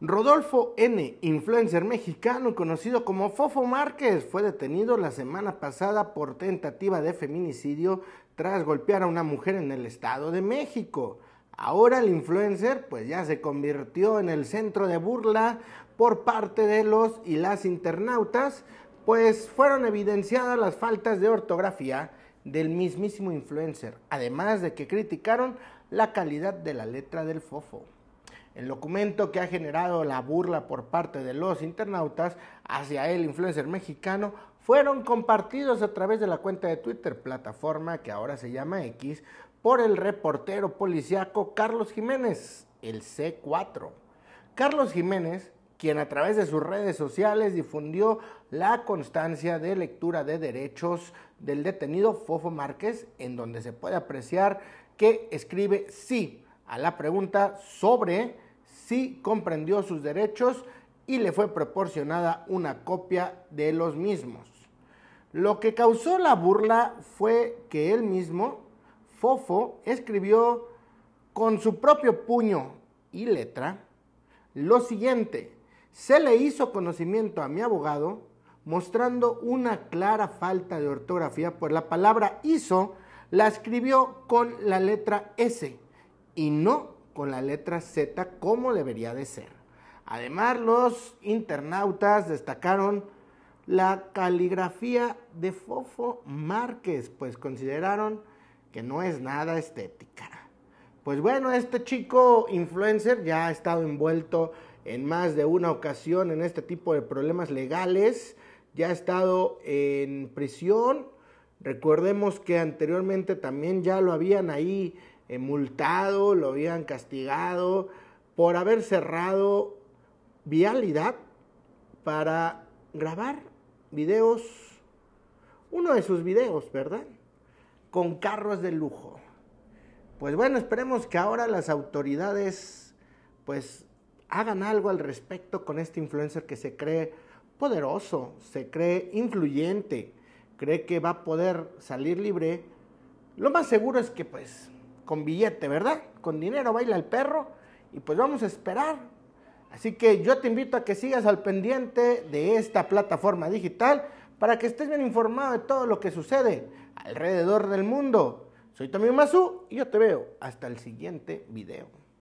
Rodolfo N., influencer mexicano conocido como Fofo Márquez, fue detenido la semana pasada por tentativa de feminicidio tras golpear a una mujer en el Estado de México. Ahora el influencer pues ya se convirtió en el centro de burla por parte de los y las internautas, pues fueron evidenciadas las faltas de ortografía del mismísimo influencer, además de que criticaron la calidad de la letra del Fofo. El documento que ha generado la burla por parte de los internautas hacia el influencer mexicano fueron compartidos a través de la cuenta de Twitter, plataforma que ahora se llama X, por el reportero policiaco Carlos Jiménez, el C4. Carlos Jiménez, quien a través de sus redes sociales difundió la constancia de lectura de derechos del detenido Fofo Márquez, en donde se puede apreciar que escribe sí a la pregunta sobre sí comprendió sus derechos y le fue proporcionada una copia de los mismos. Lo que causó la burla fue que él mismo, Fofo, escribió con su propio puño y letra lo siguiente. Se le hizo conocimiento a mi abogado mostrando una clara falta de ortografía, pues la palabra hizo la escribió con la letra S y no con la letra Z como debería de ser. Además, los internautas destacaron la caligrafía de Fofo Márquez, pues consideraron que no es nada estética. Pues bueno, este chico influencer ya ha estado envuelto en más de una ocasión en este tipo de problemas legales, ya ha estado en prisión, recordemos que anteriormente también ya lo habían ahí multado, lo habían castigado por haber cerrado vialidad para grabar videos, uno de sus videos, ¿verdad? Con carros de lujo. Pues bueno, esperemos que ahora las autoridades pues hagan algo al respecto con este influencer que se cree poderoso, se cree influyente, cree que va a poder salir libre. Lo más seguro es que pues con billete, ¿verdad? Con dinero baila el perro y pues vamos a esperar. Así que yo te invito a que sigas al pendiente de esta plataforma digital para que estés bien informado de todo lo que sucede alrededor del mundo. Soy Tommy Mazú y yo te veo hasta el siguiente video.